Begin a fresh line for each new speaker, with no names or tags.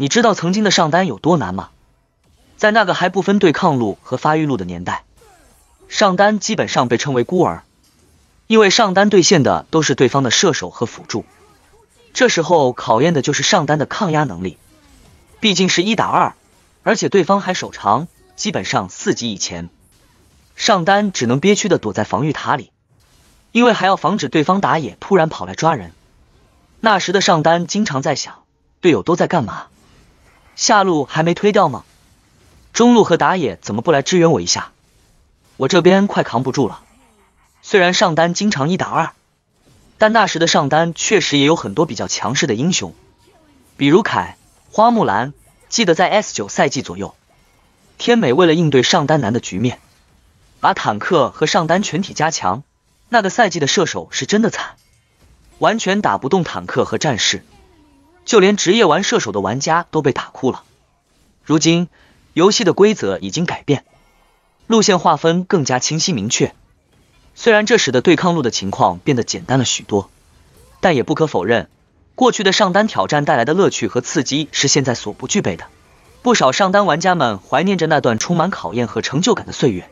你知道曾经的上单有多难吗？在那个还不分对抗路和发育路的年代，上单基本上被称为孤儿，因为上单对线的都是对方的射手和辅助。这时候考验的就是上单的抗压能力，毕竟是一打二，而且对方还手长。基本上四级以前，上单只能憋屈地躲在防御塔里，因为还要防止对方打野突然跑来抓人。那时的上单经常在想，队友都在干嘛？下路还没推掉吗？中路和打野怎么不来支援我一下？我这边快扛不住了。虽然上单经常一打二，但那时的上单确实也有很多比较强势的英雄，比如凯、花木兰。记得在 S 九赛季左右，天美为了应对上单难的局面，把坦克和上单全体加强。那个赛季的射手是真的惨，完全打不动坦克和战士。就连职业玩射手的玩家都被打哭了。如今，游戏的规则已经改变，路线划分更加清晰明确。虽然这使得对抗路的情况变得简单了许多，但也不可否认，过去的上单挑战带来的乐趣和刺激是现在所不具备的。不少上单玩家们怀念着那段充满考验和成就感的岁月。